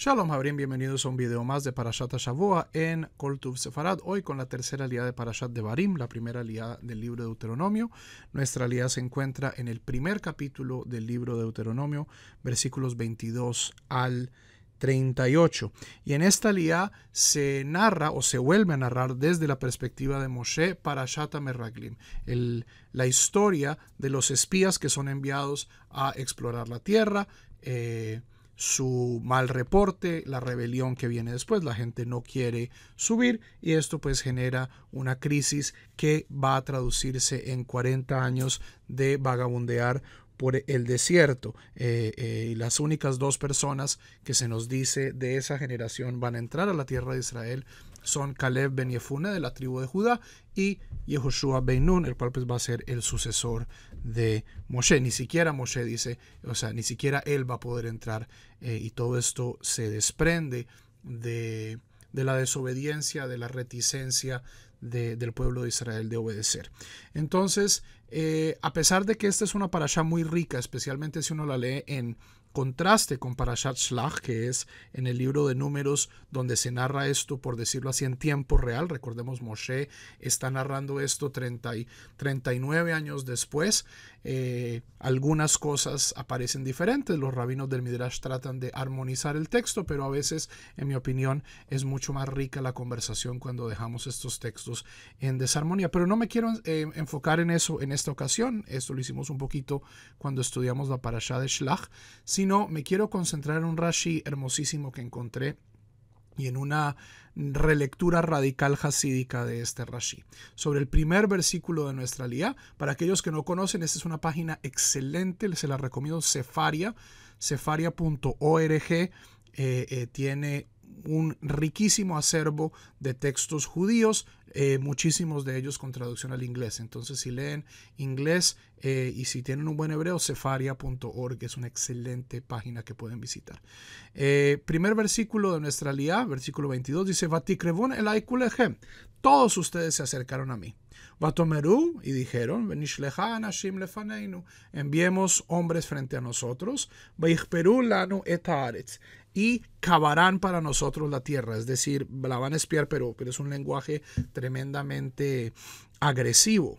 Shalom, habrían bienvenidos a un video más de Parashat Shavua en Koltuv Sefarad. Hoy con la tercera liada de Parashat de Barim, la primera liada del libro de Deuteronomio. Nuestra liada se encuentra en el primer capítulo del libro de Deuteronomio, versículos 22 al 38. Y en esta liada se narra o se vuelve a narrar desde la perspectiva de Moshe Parashat Meraglim, la historia de los espías que son enviados a explorar la tierra. Eh, su mal reporte, la rebelión que viene después, la gente no quiere subir y esto pues genera una crisis que va a traducirse en 40 años de vagabundear por el desierto. Eh, eh, y las únicas dos personas que se nos dice de esa generación van a entrar a la tierra de Israel son Caleb Ben de la tribu de Judá y Yehoshua Ben Nun, el cual pues va a ser el sucesor de Moshe. Ni siquiera Moshe dice, o sea, ni siquiera él va a poder entrar. Eh, y todo esto se desprende de, de la desobediencia, de la reticencia del pueblo de Israel de obedecer. Entonces, eh, a pesar de que esta es una parasha muy rica, especialmente si uno la lee en contraste con Parashat Shlach, que es en el libro de números donde se narra esto, por decirlo así, en tiempo real. Recordemos, Moshe está narrando esto y 39 años después. Eh, algunas cosas aparecen diferentes. Los rabinos del Midrash tratan de armonizar el texto, pero a veces, en mi opinión, es mucho más rica la conversación cuando dejamos estos textos en desarmonía. Pero no me quiero eh, enfocar en eso en esta ocasión. Esto lo hicimos un poquito cuando estudiamos la Parashat de Shlach sino me quiero concentrar en un Rashi hermosísimo que encontré y en una relectura radical hasídica de este Rashi. Sobre el primer versículo de nuestra Lía, para aquellos que no conocen, esta es una página excelente, se la recomiendo, Sefaria, cefaria.org, eh, eh, tiene un riquísimo acervo de textos judíos, eh, muchísimos de ellos con traducción al inglés. Entonces, si leen inglés eh, y si tienen un buen hebreo, cefaria.org es una excelente página que pueden visitar. Eh, primer versículo de nuestra Lía, versículo 22, dice, el Todos ustedes se acercaron a mí. Batomerú, y dijeron, enviemos hombres frente a nosotros, lanu y cavarán para nosotros la tierra, es decir, la van a espiar, pero, pero es un lenguaje tremendamente agresivo.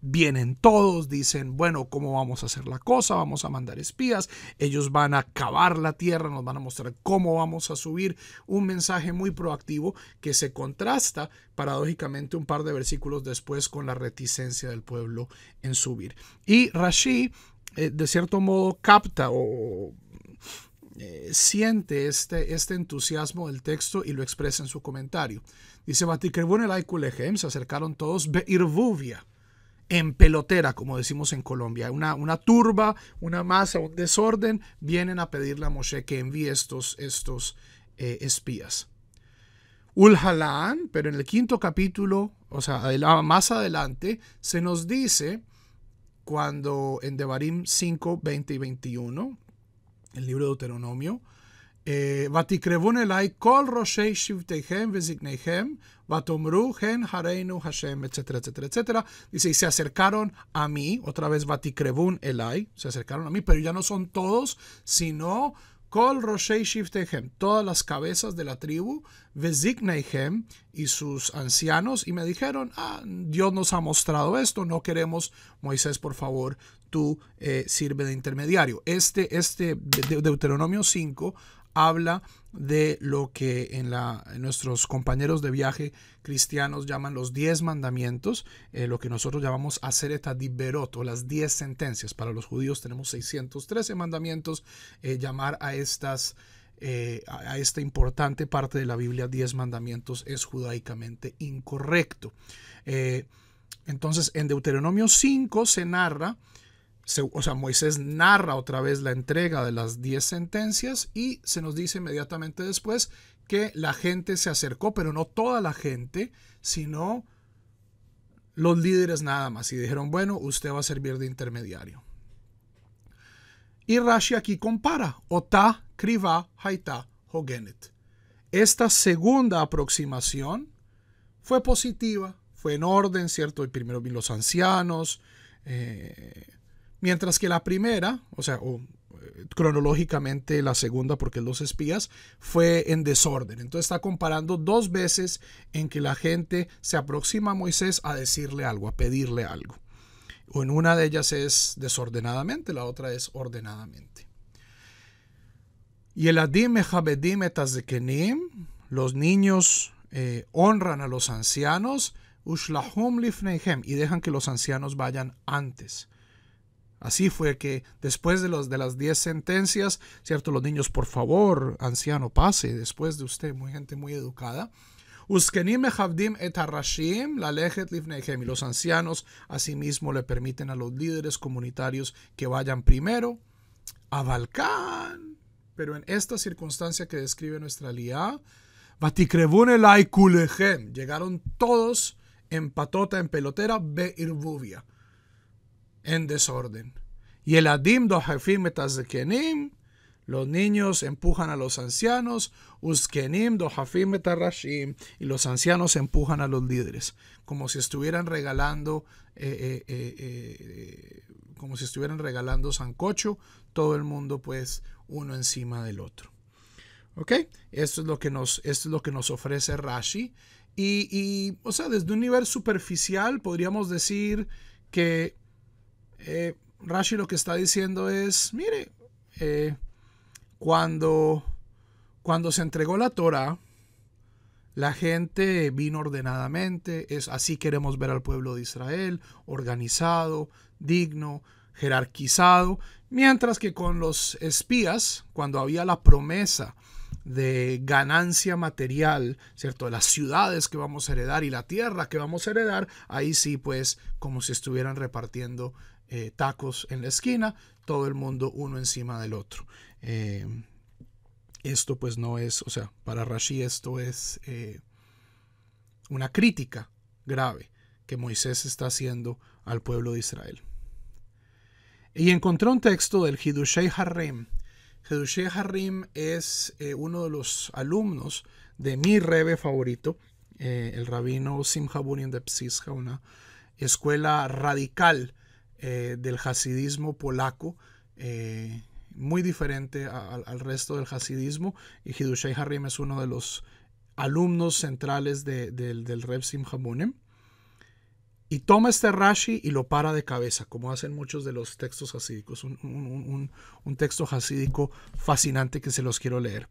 vienen todos, dicen, bueno, ¿cómo vamos a hacer la cosa? Vamos a mandar espías, ellos van a cavar la tierra, nos van a mostrar cómo vamos a subir un mensaje muy proactivo que se contrasta paradójicamente un par de versículos después con la reticencia del pueblo en subir. Y Rashi, eh, de cierto modo, capta o... Eh, siente este, este entusiasmo del texto y lo expresa en su comentario. Dice, se acercaron todos, Beirvuvia en pelotera, como decimos en Colombia, una, turba, una masa, un desorden, vienen a pedirle a Moshe que envíe estos, eh, espías. Ulhalan, pero en el quinto capítulo, o sea, más adelante, se nos dice cuando en Devarim 5, 20 y 21, el libro de Deuteronomio, ותקרבון אליי col roshei שבטיכם וזקניכם, ותאמרו hen Hareinu hashem etcétera, etcétera, etcétera. Dice, y se acercaron a mí, otra vez ותקרבון Elay, se acercaron a mí, pero ya no son todos, sino Kol Roshei Shiftehem, todas las cabezas de la tribu, Vezikneihem y sus ancianos, y me dijeron, ah, Dios nos ha mostrado esto, no queremos, Moisés, por favor, tú eh, sirve de intermediario. Este, este Deuteronomio 5 habla de lo que en, nuestros compañeros de viaje cristianos llaman los diez mandamientos, eh, lo que nosotros llamamos hacer diberot o las diez sentencias. Para los judíos tenemos 613 mandamientos, eh, llamar eh, a a esta importante parte de la Biblia, 10 mandamientos, es judaicamente incorrecto. entonces, en Deuteronomio 5 se narra o sea, Moisés narra otra vez la entrega de las diez sentencias y se nos dice inmediatamente después que la gente se acercó, pero no toda la gente, sino los líderes nada más. Y dijeron, bueno, usted va a servir de intermediario. Y Rashi aquí compara Ota, Kriva, Haita, Hogenet. Esta segunda aproximación fue positiva, fue en orden, ¿cierto? Y primero vi los ancianos, eh, Mientras que la primera, o sea, o, eh, cronológicamente la segunda porque los espías fue en desorden. Entonces está comparando dos veces en que la gente se aproxima a Moisés a decirle algo, a pedirle algo. O en una de ellas es desordenadamente, la otra es ordenadamente. Y el adim de kenim, los niños eh, honran a los ancianos, ushlahum lifnehem, y dejan que los ancianos vayan antes. Así fue que después de, los, de las 10 sentencias, ¿cierto? Los niños, por favor, anciano, pase después de usted, muy gente muy educada. Y los ancianos asimismo le permiten a los líderes comunitarios que vayan primero a Balcán. Pero en esta circunstancia que describe nuestra laikulehem llegaron todos en patota, en pelotera, Irbuvia en desorden. Y el adim do de etazkenim, los niños empujan a los ancianos, uskenim meta rashim y los ancianos empujan a los líderes, como si estuvieran regalando, eh, eh, eh, como si estuvieran regalando sancocho, todo el mundo pues uno encima del otro. ¿Ok? Esto es lo que nos, es lo que nos ofrece Rashi. Y, y, o sea, desde un nivel superficial podríamos decir que eh, Rashi lo que está diciendo es, mire, eh, cuando, cuando se entregó la Torah, la gente vino ordenadamente, es así queremos ver al pueblo de Israel, organizado, digno, jerarquizado, mientras que con los espías, cuando había la promesa de ganancia material, ¿cierto? De las ciudades que vamos a heredar y la tierra que vamos a heredar, ahí sí, pues, como si estuvieran repartiendo eh, tacos en la esquina, todo el mundo uno encima del otro. Eh, esto pues no es, o sea, para Rashi esto es eh, una crítica grave que Moisés está haciendo al pueblo de Israel. Y encontró un texto del Hidushei Harim Hidushei Harim es uno de los alumnos de mi rebe favorito, el rabino Simha de Psisha, una escuela radical eh, del hasidismo polaco, eh, muy diferente al resto del hasidismo. Y Hidushai Harim es uno de los alumnos centrales del, Rev Reb Y toma este Rashi y lo para de cabeza, como hacen muchos de los textos hasídicos. Un, texto hasídico fascinante que se los quiero leer,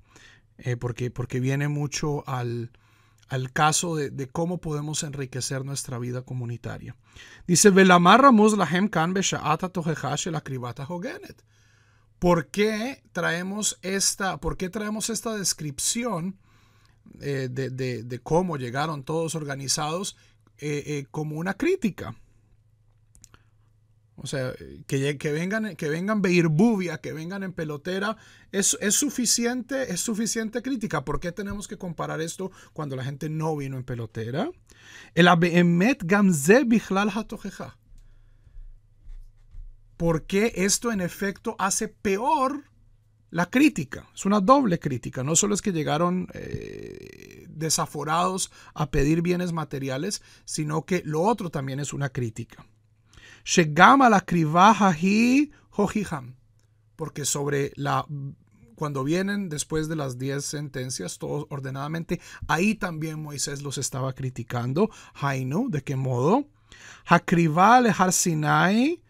eh, porque, porque viene mucho al, al caso de, cómo podemos enriquecer nuestra vida comunitaria. Dice, ¿Por qué traemos esta, por qué traemos esta descripción eh, de, cómo llegaron todos organizados eh, eh, como una crítica? O sea, que, que vengan, que vengan que vengan en pelotera, es, es, suficiente, es suficiente crítica. ¿Por qué tenemos que comparar esto cuando la gente no vino en pelotera? El Abehemet Gamze Bichlal ¿Por qué esto en efecto hace peor la crítica? Es una doble crítica. No solo es que llegaron eh, desaforados a pedir bienes materiales, sino que lo otro también es una crítica. Porque sobre la cuando vienen después de las diez sentencias, todos ordenadamente, ahí también Moisés los estaba criticando. Hainu, ¿de qué modo? har Sinai,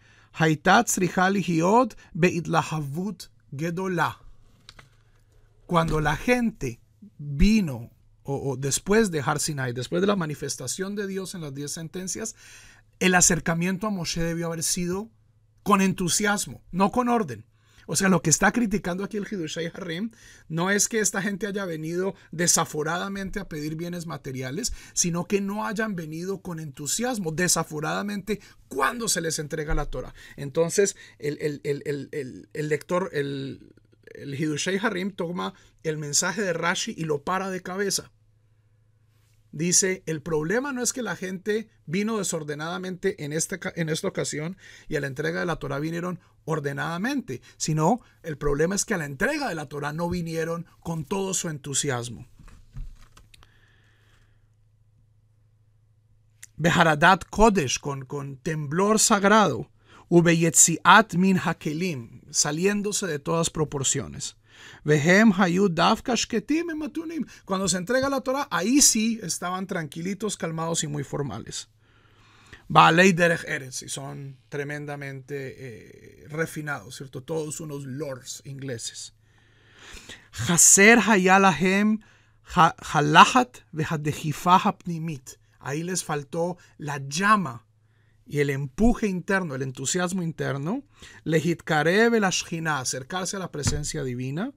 Cuando la gente vino o, después de Har después de la manifestación de Dios en las diez sentencias, el acercamiento a Moshe debió haber sido con entusiasmo, no con orden. O sea, lo que está criticando aquí el Hidushay Harim no es que esta gente haya venido desaforadamente a pedir bienes materiales, sino que no hayan venido con entusiasmo, desaforadamente, cuando se les entrega la Torah. Entonces, el, lector, el, el Harim toma el mensaje de Rashi y lo para de cabeza dice, el problema no es que la gente vino desordenadamente en, este esta ocasión y a la entrega de la Torah vinieron ordenadamente, sino el problema es que a la entrega de la Torah no vinieron con todo su entusiasmo. Beharadat Kodesh, con, con temblor sagrado. Ubeyetziat min hakelim, saliéndose de todas proporciones. Vehem Hayud Davka Shketim Matunim. Cuando se entrega la Torah, ahí sí estaban tranquilitos, calmados y muy formales. Baalei Derech Eretz, y son tremendamente eh, refinados, ¿cierto? Todos unos lords ingleses. Haser Hayalahem Halahat Ahí les faltó la llama y el empuje interno, el entusiasmo interno, lehitkarev el acercarse a la presencia divina,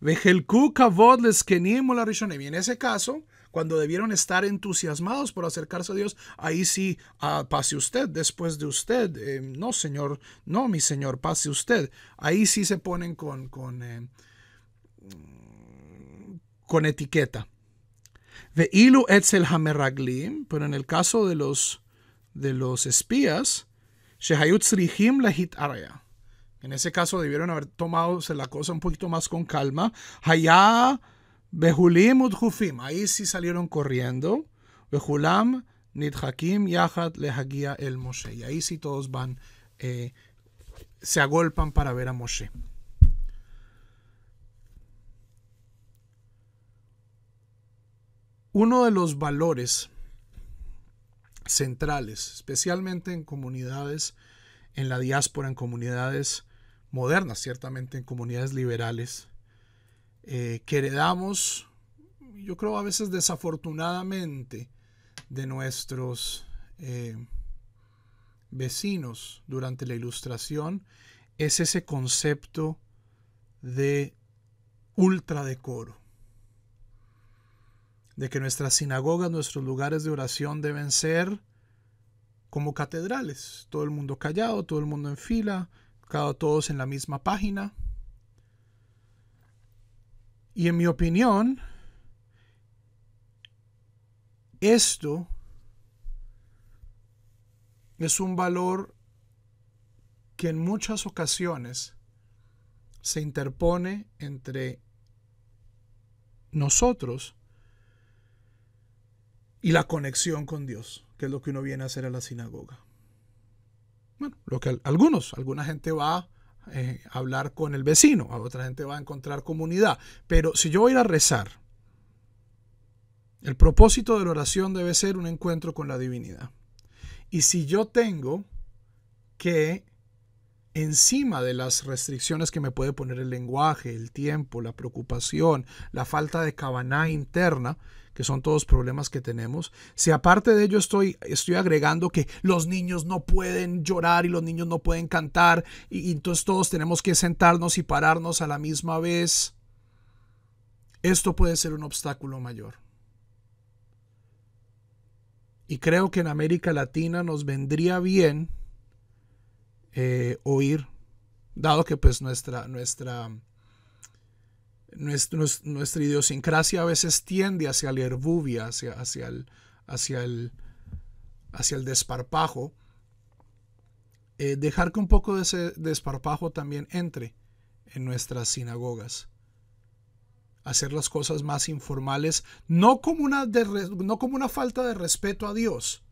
vejelku kavod leskenim Y en ese caso, cuando debieron estar entusiasmados por acercarse a Dios, ahí sí, ah, pase usted, después de usted, eh, no señor, no mi señor, pase usted. Ahí sí se ponen con, con, eh, con etiqueta. Veilu etzel hameraglim, pero en el caso de los de los espías, en ese caso debieron haber tomado la cosa un poquito más con calma. Hayá Behulim Ahí sí salieron corriendo. Behulam Lehagia el Moshe. Y ahí sí todos van, eh, se agolpan para ver a Moshe. Uno de los valores centrales, especialmente en comunidades, en la diáspora, en comunidades modernas, ciertamente en comunidades liberales, eh, que heredamos, yo creo a veces desafortunadamente, de nuestros eh, vecinos durante la ilustración, es ese concepto de ultra decoro de que nuestras sinagogas, nuestros lugares de oración deben ser como catedrales, todo el mundo callado, todo el mundo en fila, cada todos en la misma página. Y en mi opinión, esto es un valor que en muchas ocasiones se interpone entre nosotros y la conexión con Dios, que es lo que uno viene a hacer a la sinagoga. Bueno, lo que algunos, alguna gente va eh, a hablar con el vecino, a otra gente va a encontrar comunidad. Pero si yo voy a ir a rezar, el propósito de la oración debe ser un encuentro con la divinidad. Y si yo tengo que encima de las restricciones que me puede poner el lenguaje, el tiempo, la preocupación, la falta de cabana interna, que son todos problemas que tenemos. Si aparte de ello estoy, estoy agregando que los niños no pueden llorar y los niños no pueden cantar, y, y entonces todos tenemos que sentarnos y pararnos a la misma vez, esto puede ser un obstáculo mayor. Y creo que en América Latina nos vendría bien eh, oír, dado que pues nuestra, nuestra, nuestra, idiosincrasia a veces tiende hacia la herbubia, hacia, hacia, el, hacia, el, hacia el desparpajo, eh, dejar que un poco de ese desparpajo también entre en nuestras sinagogas. Hacer las cosas más informales, no como una, no como una falta de respeto a Dios,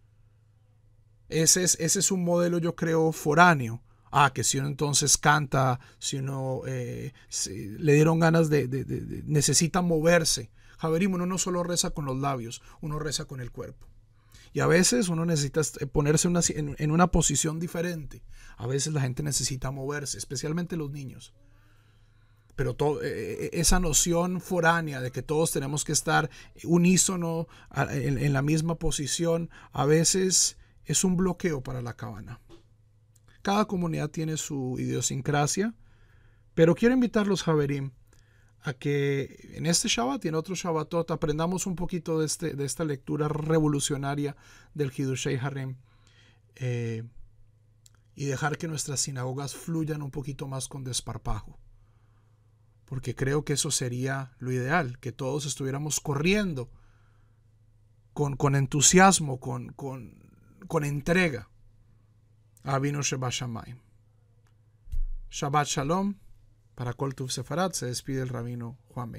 ese es, un modelo, yo creo, foráneo. Ah, que si uno entonces canta, si uno eh, le dieron ganas de, necesita moverse. Javerim, uno no solo reza con los labios, uno reza con el cuerpo. Y a veces uno necesita eh, ponerse una, en, una posición diferente. A veces la gente necesita moverse, especialmente los niños. Pero eh, esa noción foránea de que todos tenemos que estar unísono en la misma posición, a veces es un bloqueo para la cabana. Cada comunidad tiene su idiosincrasia, pero quiero invitarlos, a a que en este Shabbat y en otro Shabbatot aprendamos un poquito este, de, esta lectura revolucionaria del Hidushei Harem eh, y dejar que nuestras sinagogas fluyan un poquito más con desparpajo. Porque creo que eso sería lo ideal, que todos estuviéramos corriendo con, entusiasmo, con con entrega a Vino Sheba Shamay. Shabbat Shalom. Para Coltuf Sefarat se despide el rabino Juan